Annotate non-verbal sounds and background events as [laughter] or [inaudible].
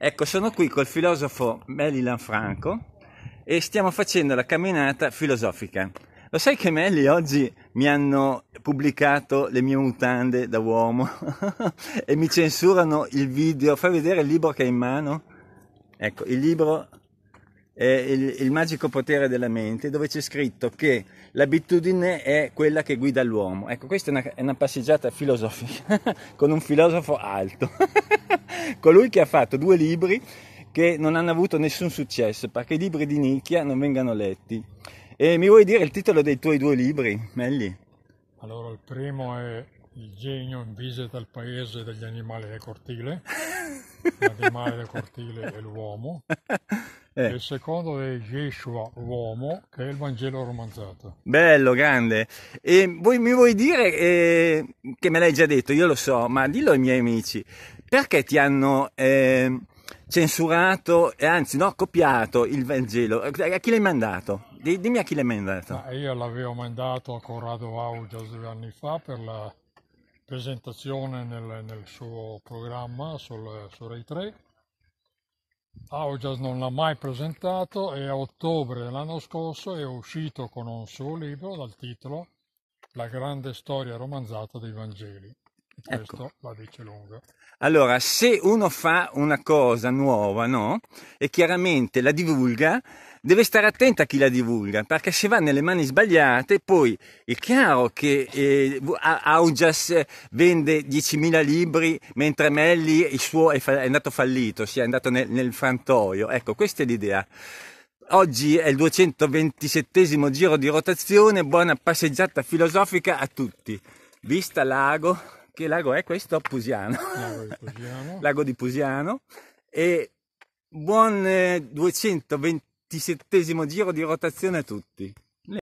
Ecco, sono qui col filosofo Meli Lanfranco e stiamo facendo la camminata filosofica. Lo sai che Meli oggi mi hanno pubblicato le mie mutande da uomo [laughs] e mi censurano il video. Fai vedere il libro che hai in mano? Ecco, il libro è il, il magico potere della mente, dove c'è scritto che l'abitudine è quella che guida l'uomo. Ecco, questa è una, è una passeggiata filosofica [laughs] con un filosofo alto. [laughs] [laughs] colui che ha fatto due libri che non hanno avuto nessun successo perché i libri di nicchia non vengano letti. E mi vuoi dire il titolo dei tuoi due libri, Melli? Allora, il primo è Il genio in visita al paese degli animali del cortile, [laughs] l'animale del cortile e l'uomo. [laughs] Eh. Il secondo è Yeshua, l'uomo, che è il Vangelo romanzato. Bello, grande. E voi mi vuoi dire, eh, che me l'hai già detto, io lo so, ma dillo ai miei amici, perché ti hanno ehm, eh, censurato, anzi no, copiato il Vangelo? A chi l'hai mandato? Dimmi a chi l'hai mandato. Ma io l'avevo mandato a Corrado Augia due anni fa per la presentazione nel, nel suo programma sul, su Rai 3 Augias non l'ha mai presentato e a ottobre dell'anno scorso è uscito con un suo libro dal titolo La grande storia romanzata dei Vangeli. Ecco. Questo ecco. la dice lunga. Allora, se uno fa una cosa nuova, no? E chiaramente la divulga, deve stare attenta a chi la divulga, perché se va nelle mani sbagliate, poi è chiaro che eh, Augias vende 10.000 libri, mentre Melli il suo è, è andato fallito, si è andato nel, nel frantoio. Ecco, questa è l'idea. Oggi è il 227 giro di rotazione, buona passeggiata filosofica a tutti. Vista Lago, che lago è questo? Pusiano. Lago di [laughs] Pusiano. lago di Pusiano. E buon 227 eh, 27 giro di rotazione a tutti.